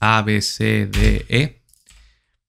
A, B, C, D, E.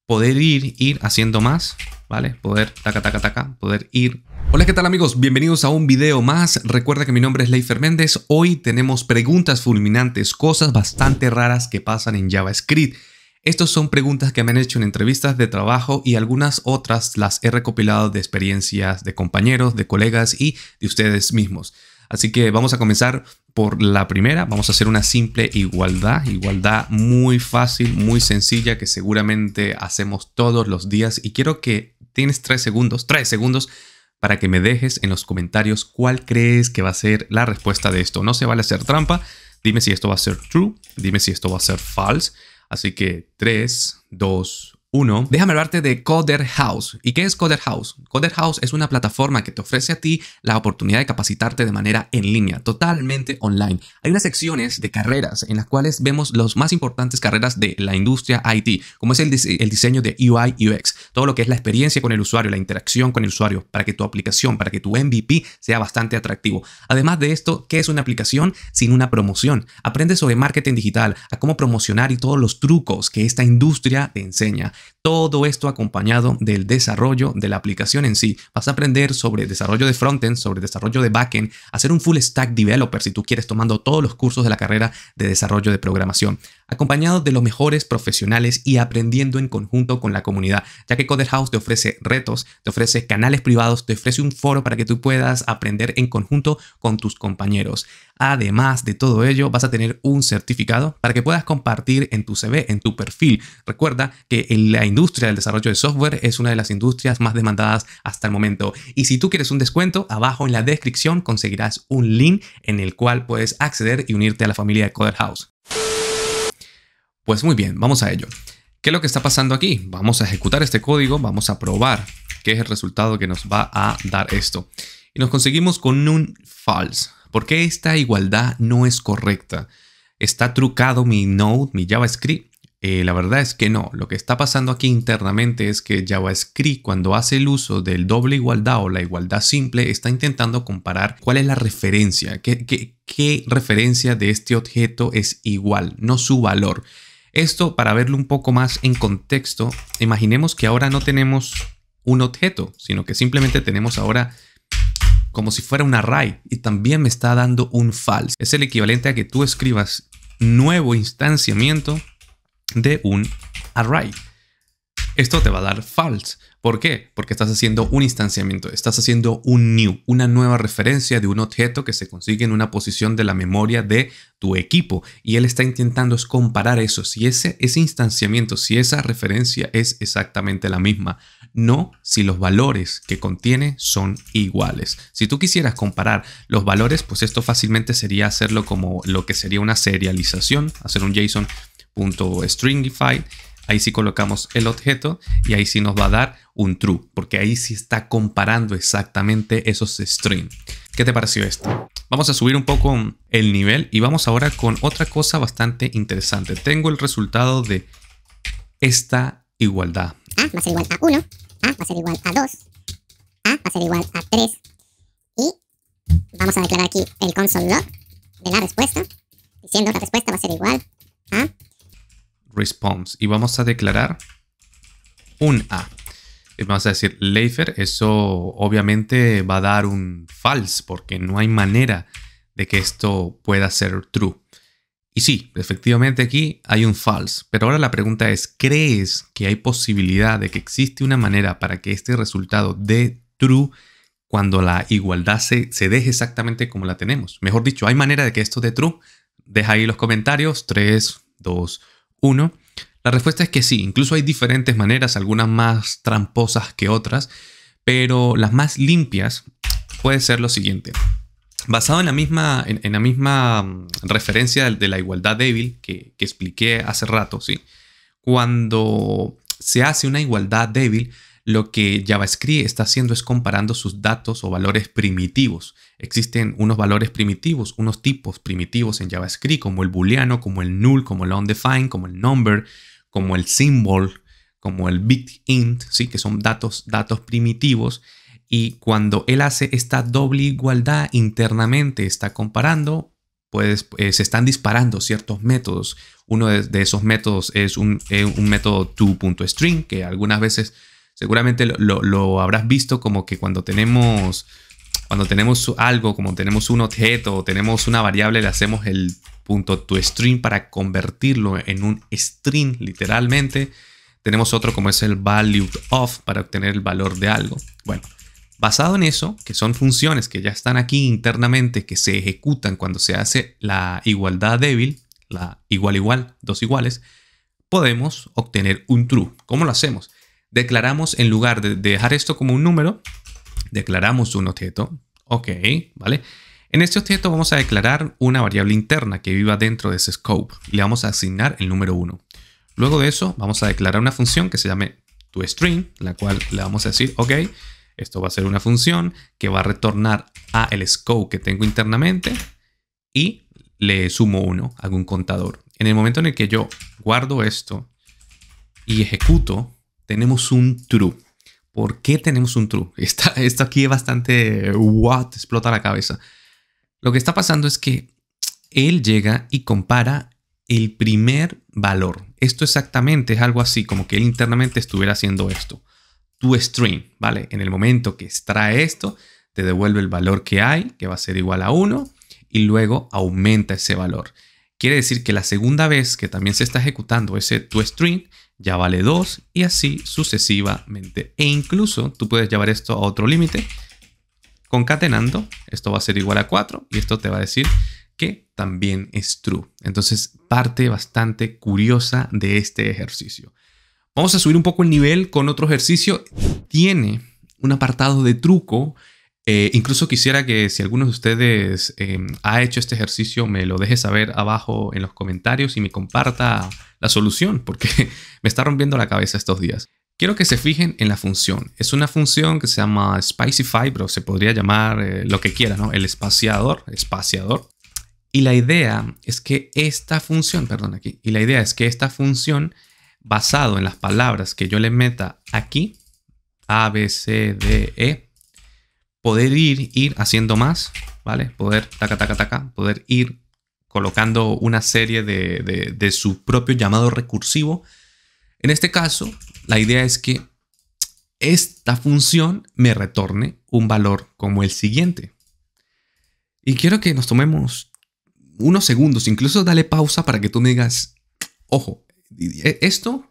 Poder ir, ir haciendo más, ¿vale? Poder, taca, taca, taca, poder ir Hola, ¿qué tal amigos? Bienvenidos a un video más. Recuerda que mi nombre es Leifer Méndez. Hoy tenemos preguntas fulminantes, cosas bastante raras que pasan en JavaScript. Estas son preguntas que me han hecho en entrevistas de trabajo y algunas otras las he recopilado de experiencias de compañeros, de colegas y de ustedes mismos. Así que vamos a comenzar por la primera. Vamos a hacer una simple igualdad, igualdad muy fácil, muy sencilla, que seguramente hacemos todos los días. Y quiero que tienes tres segundos, tres segundos para que me dejes en los comentarios cuál crees que va a ser la respuesta de esto. No se vale hacer trampa. Dime si esto va a ser true, dime si esto va a ser false. Así que 3, 2, uno, déjame hablarte de Coder House. ¿Y qué es Coder House? Coder House es una plataforma que te ofrece a ti la oportunidad de capacitarte de manera en línea, totalmente online. Hay unas secciones de carreras en las cuales vemos las más importantes carreras de la industria IT, como es el, el diseño de UI UX, todo lo que es la experiencia con el usuario, la interacción con el usuario, para que tu aplicación, para que tu MVP sea bastante atractivo. Además de esto, ¿qué es una aplicación sin una promoción? Aprende sobre marketing digital, a cómo promocionar y todos los trucos que esta industria te enseña. Todo esto acompañado del desarrollo de la aplicación en sí. Vas a aprender sobre desarrollo de frontend, sobre desarrollo de backend, hacer un full stack developer si tú quieres tomando todos los cursos de la carrera de desarrollo de programación, acompañado de los mejores profesionales y aprendiendo en conjunto con la comunidad, ya que Coder House te ofrece retos, te ofrece canales privados, te ofrece un foro para que tú puedas aprender en conjunto con tus compañeros. Además de todo ello, vas a tener un certificado para que puedas compartir en tu CV, en tu perfil. Recuerda que el la industria del desarrollo de software es una de las industrias más demandadas hasta el momento. Y si tú quieres un descuento, abajo en la descripción conseguirás un link en el cual puedes acceder y unirte a la familia de Coder House. Pues muy bien, vamos a ello. ¿Qué es lo que está pasando aquí? Vamos a ejecutar este código, vamos a probar qué es el resultado que nos va a dar esto. Y nos conseguimos con un false. ¿Por qué esta igualdad no es correcta? Está trucado mi node, mi JavaScript, eh, la verdad es que no, lo que está pasando aquí internamente es que JavaScript cuando hace el uso del doble igualdad o la igualdad simple está intentando comparar cuál es la referencia, qué, qué referencia de este objeto es igual, no su valor. Esto para verlo un poco más en contexto, imaginemos que ahora no tenemos un objeto, sino que simplemente tenemos ahora como si fuera un array y también me está dando un false. Es el equivalente a que tú escribas nuevo instanciamiento de un array. Esto te va a dar false. ¿Por qué? Porque estás haciendo un instanciamiento, estás haciendo un new, una nueva referencia de un objeto que se consigue en una posición de la memoria de tu equipo. Y él está intentando es comparar eso, si ese, ese instanciamiento, si esa referencia es exactamente la misma. No si los valores que contiene son iguales. Si tú quisieras comparar los valores, pues esto fácilmente sería hacerlo como lo que sería una serialización, hacer un JSON .stringify. Ahí sí colocamos el objeto y ahí sí nos va a dar un true, porque ahí sí está comparando exactamente esos strings. ¿Qué te pareció esto? Vamos a subir un poco el nivel y vamos ahora con otra cosa bastante interesante. Tengo el resultado de esta igualdad. A va a ser igual a 1, va a ser igual a 2, A va a ser igual a 3 y vamos a declarar aquí el console log de la respuesta, diciendo la respuesta va a ser igual a response y vamos a declarar un A. Vamos a decir Leifer, eso obviamente va a dar un false porque no hay manera de que esto pueda ser true. Y sí, efectivamente aquí hay un false, pero ahora la pregunta es, ¿crees que hay posibilidad de que existe una manera para que este resultado dé true cuando la igualdad se, se deje exactamente como la tenemos? Mejor dicho, ¿hay manera de que esto dé true? Deja ahí los comentarios, 3, 2, uno, la respuesta es que sí, incluso hay diferentes maneras, algunas más tramposas que otras, pero las más limpias puede ser lo siguiente. Basado en la misma, en, la misma mm, referencia de la igualdad débil que, que expliqué hace rato, ¿sí? cuando se hace una igualdad débil, lo que JavaScript está haciendo es comparando sus datos o valores primitivos. Existen unos valores primitivos, unos tipos primitivos en JavaScript, como el booleano, como el null, como el undefined, como el number, como el symbol, como el bit int, ¿sí? que son datos, datos primitivos. Y cuando él hace esta doble igualdad internamente, está comparando, pues eh, se están disparando ciertos métodos. Uno de, esos métodos es un, eh, un método to.string, que algunas veces Seguramente lo, habrás visto como que cuando tenemos, cuando tenemos algo, como tenemos un objeto o tenemos una variable, le hacemos el punto to string para convertirlo en un string literalmente. Tenemos otro como es el value of para obtener el valor de algo. Bueno, basado en eso, que son funciones que ya están aquí internamente, que se ejecutan cuando se hace la igualdad débil, la igual igual, dos iguales, podemos obtener un true. ¿Cómo lo hacemos? declaramos, en lugar de dejar esto como un número, declaramos un objeto. Ok, ¿vale? En este objeto vamos a declarar una variable interna que viva dentro de ese scope le vamos a asignar el número 1. Luego de eso vamos a declarar una función que se llame toString, la cual le vamos a decir, ok, esto va a ser una función que va a retornar a el scope que tengo internamente y le sumo 1 a algún contador. En el momento en el que yo guardo esto y ejecuto tenemos un true. ¿Por qué tenemos un true? esto aquí es bastante... ¡What! Explota la cabeza. Lo que está pasando es que él llega y compara el primer valor. Esto exactamente es algo así, como que él internamente estuviera haciendo esto. Tu string, ¿vale? En el momento que extrae esto, te devuelve el valor que hay, que va a ser igual a 1, y luego aumenta ese valor. Quiere decir que la segunda vez que también se está ejecutando ese string ya vale 2 y así sucesivamente. E incluso tú puedes llevar esto a otro límite concatenando, esto va a ser igual a 4 y esto te va a decir que también es true. Entonces, parte bastante curiosa de este ejercicio. Vamos a subir un poco el nivel con otro ejercicio. Tiene un apartado de truco eh, incluso quisiera que si alguno de ustedes em, ha hecho este ejercicio, me lo deje saber abajo en los comentarios y me comparta la solución, porque me está rompiendo la cabeza estos días. Quiero que se fijen en la función. Es una función que se llama Spicy pero se podría llamar eh, lo que quiera, ¿no? El espaciador, espaciador. Y la idea es que esta función, perdón aquí, y la idea es que esta función, basado en las palabras que yo le meta aquí, A, B, C, D, E, poder ir, ir haciendo más, ¿vale? Poder, taca, taca, taca, poder ir colocando una serie de, de, su propio llamado recursivo. En este caso, la idea es que esta función me retorne un valor como el siguiente. Y quiero que nos tomemos unos segundos, incluso dale pausa para que tú me digas, ojo, e, esto,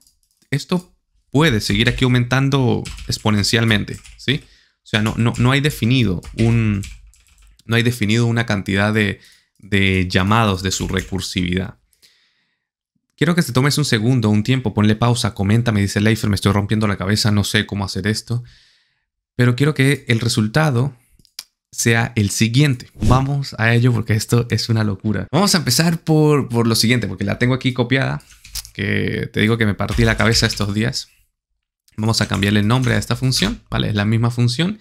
esto puede seguir aquí aumentando exponencialmente, ¿sí? O sea, no, hay definido un. No hay definido una cantidad de, llamados de su recursividad. Quiero que te tomes un segundo, un tiempo, ponle pausa, comenta, me dice Leifer, me estoy rompiendo la cabeza, no sé cómo hacer esto. Pero quiero que el resultado sea el siguiente. Vamos a ello porque esto es una locura. Vamos a empezar por, por lo siguiente, porque la tengo aquí copiada, que te digo que me partí la cabeza estos días. Vamos a cambiarle el nombre a esta función, ¿vale? Es la misma función.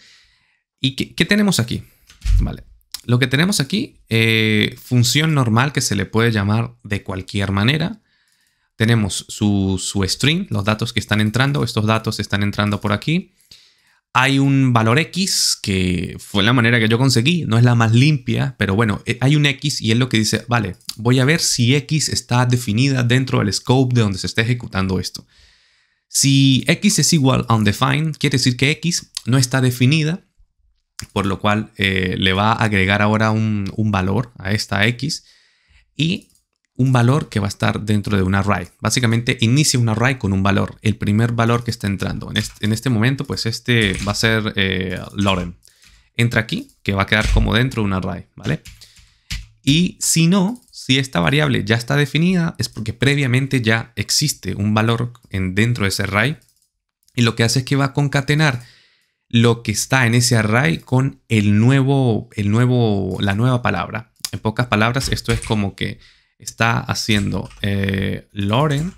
¿Y qué, tenemos aquí? Vale. Lo que tenemos aquí, eh, función normal que se le puede llamar de cualquier manera. Tenemos su, su string, los datos que están entrando. Estos datos están entrando por aquí. Hay un valor X que fue la manera que yo conseguí, no es la más limpia, pero bueno, eh, hay un X y es lo que dice, vale, voy a ver si X está definida dentro del scope de donde se está ejecutando esto. Si x es igual a undefined, quiere decir que x no está definida, por lo cual eh, le va a agregar ahora un, valor a esta x y un valor que va a estar dentro de un array. Básicamente inicia un array con un valor, el primer valor que está entrando. En este, momento, pues este va a ser eh, Loren. Entra aquí, que va a quedar como dentro de un array, ¿vale? Y si no, si esta variable ya está definida es porque previamente ya existe un valor en, dentro de ese array y lo que hace es que va a concatenar lo que está en ese array con el nuevo, el nuevo, la nueva palabra. En pocas palabras, esto es como que está haciendo eh, Loren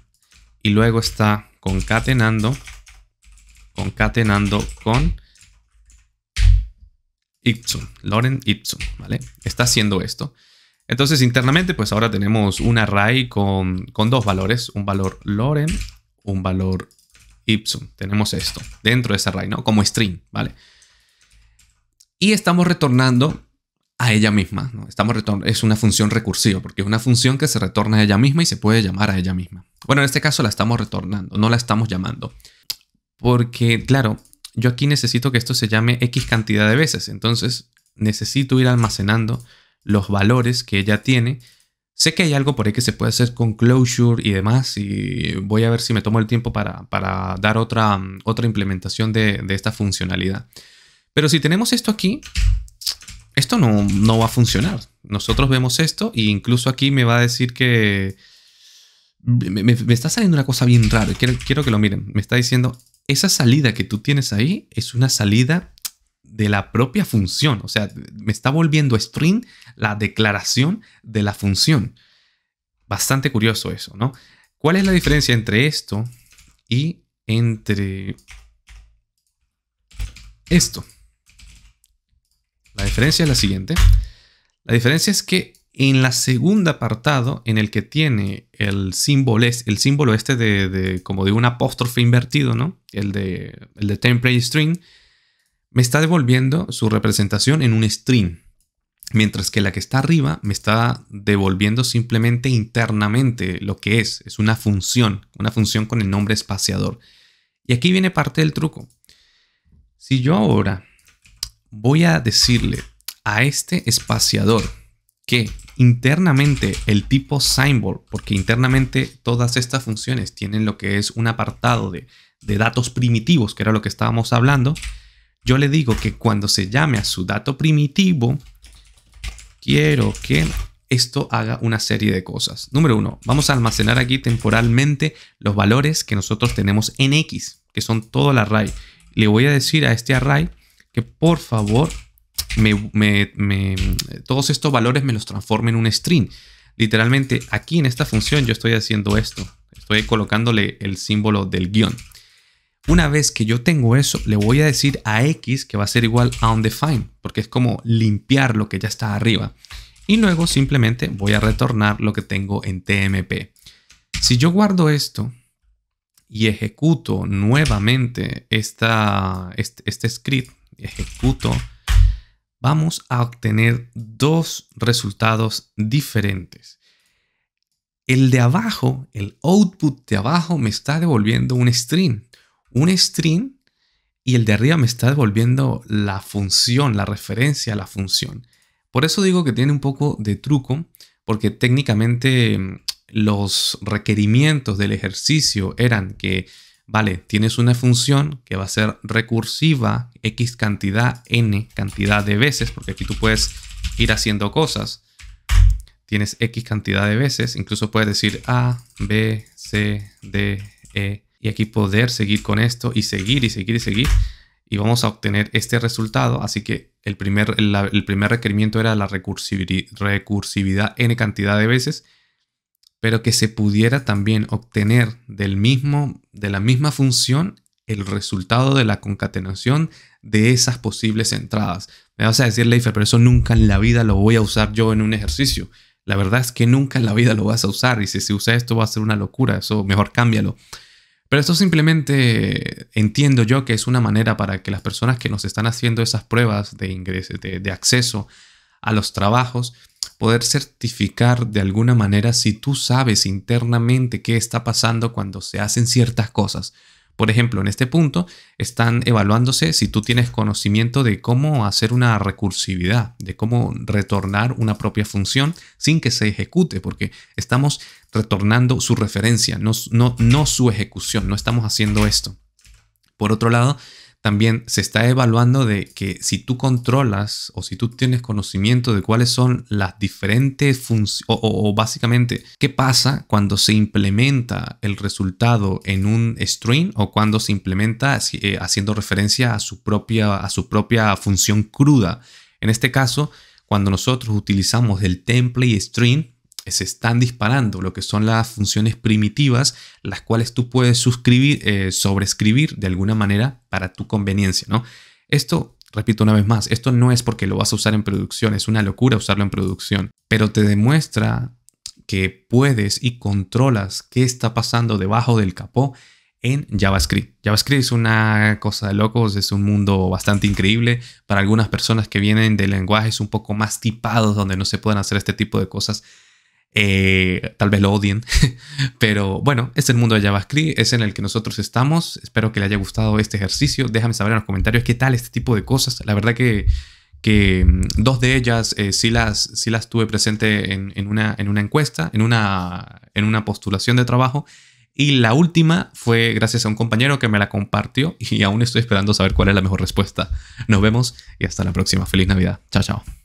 y luego está concatenando, concatenando con Ipsum, Loren Ipsum, ¿vale? Está haciendo esto. Entonces internamente, pues ahora tenemos un array con, dos valores, un valor Loren, un valor Ipsum. Tenemos esto dentro de ese array, ¿no? Como string, ¿vale? Y estamos retornando a ella misma, ¿no? Estamos es una función recursiva, porque es una función que se retorna a ella misma y se puede llamar a ella misma. Bueno, en este caso la estamos retornando, no la estamos llamando. Porque, claro, yo aquí necesito que esto se llame X cantidad de veces, entonces necesito ir almacenando los valores que ella tiene. Sé que hay algo por ahí que se puede hacer con closure y demás, y voy a ver si me tomo el tiempo para, para dar otra, mm, otra implementación de, esta funcionalidad. Pero si tenemos esto aquí, esto no, va a funcionar. Nosotros vemos esto e incluso aquí me va a decir que... Me, está saliendo una cosa bien rara, quiero que lo miren. Me está diciendo, esa salida que tú tienes ahí es una salida de la propia función. O sea, me está volviendo string la declaración de la función. Bastante curioso eso, ¿no? ¿Cuál es la diferencia entre esto y entre esto? La diferencia es la siguiente. La diferencia es que en la segunda apartado, en el que tiene el símbolo, el símbolo este de, de como de un apóstrofe invertido, ¿no? El de, el de template string, me está devolviendo su representación en un string, mientras que la que está arriba me está devolviendo simplemente internamente lo que es, es una función, una función con el nombre espaciador. Y aquí viene parte del truco. Si yo ahora voy a decirle a este espaciador que internamente el tipo symbol, porque internamente todas estas funciones tienen lo que es un apartado de, de datos primitivos, que era lo que estábamos hablando, yo le digo que cuando se llame a su dato primitivo, quiero que esto haga una serie de cosas. Número uno, vamos a almacenar aquí temporalmente los valores que nosotros tenemos en X, que son todo el array. Le voy a decir a este array que por favor me, todos estos valores me los transforme en un string. Literalmente aquí en esta función yo estoy haciendo esto. Estoy colocándole el símbolo del guión. Una vez que yo tengo eso, le voy a decir a X que va a ser igual a undefined, porque es como limpiar lo que ya está arriba. Y luego simplemente voy a retornar lo que tengo en TMP. Si yo guardo esto y ejecuto nuevamente este, este script, ejecuto, vamos a obtener dos resultados diferentes. El de abajo, el output de abajo me está devolviendo un string, un string y el de arriba me está devolviendo la función, la referencia a la función. Por eso digo que tiene un poco de truco, porque técnicamente mm, los requerimientos del ejercicio eran que, vale, tienes una función que va a ser recursiva X cantidad, N cantidad de veces, porque aquí tú puedes ir haciendo cosas. Tienes X cantidad de veces, incluso puedes decir A, B, C, D, E, y aquí poder seguir con esto y seguir y seguir y seguir y vamos a obtener este resultado. Así que el primer, el, primer requerimiento era la recursividad, n cantidad de veces, pero que se pudiera también obtener del mismo, de la misma función el resultado de la concatenación de esas posibles entradas. Me vas a decir, Leifer, pero eso nunca en la vida lo voy a usar yo en un ejercicio. La verdad es que nunca en la vida lo vas a usar y si se usa esto va a ser una locura, eso mejor cámbialo. Pero esto simplemente entiendo yo que es una manera para que las personas que nos están haciendo esas pruebas de, ingreso, de, de acceso a los trabajos, poder certificar de alguna manera si tú sabes internamente qué está pasando cuando se hacen ciertas cosas. Por ejemplo, en este punto están evaluándose si tú tienes conocimiento de cómo hacer una recursividad, de cómo retornar una propia función sin que se ejecute, porque estamos retornando su referencia, no, no, no su ejecución, no estamos haciendo esto. Por otro lado, también se está evaluando de que si tú controlas o si tú tienes conocimiento de cuáles son las diferentes funciones o, básicamente qué pasa cuando se implementa el resultado en un string o cuando se implementa eh, haciendo referencia a su, propia, a su propia función cruda. En este caso, cuando nosotros utilizamos el template string, se están disparando lo que son las funciones primitivas, las cuales tú puedes suscribir, eh, de alguna manera para tu conveniencia, ¿no? Esto, repito una vez más, esto no es porque lo vas a usar en producción, es una locura usarlo en producción, pero te demuestra que puedes y controlas qué está pasando debajo del capó en JavaScript. JavaScript es una cosa de locos, es un mundo bastante increíble para algunas personas que vienen de lenguajes un poco más tipados donde no se pueden hacer este tipo de cosas eh, tal vez lo odien, pero bueno, es este el mundo de JavaScript, es en el que nosotros estamos. Espero que le haya gustado este ejercicio. Déjame saber en los comentarios qué tal este tipo de cosas. La verdad que, mm, dos de ellas eh, sí, las, sí las tuve presente en, una, en una encuesta, en una, en una postulación de trabajo. Y la última fue gracias a un compañero que me la compartió y aún estoy esperando saber cuál es la mejor respuesta. Nos vemos y hasta la próxima. Feliz Navidad. Chao, chao.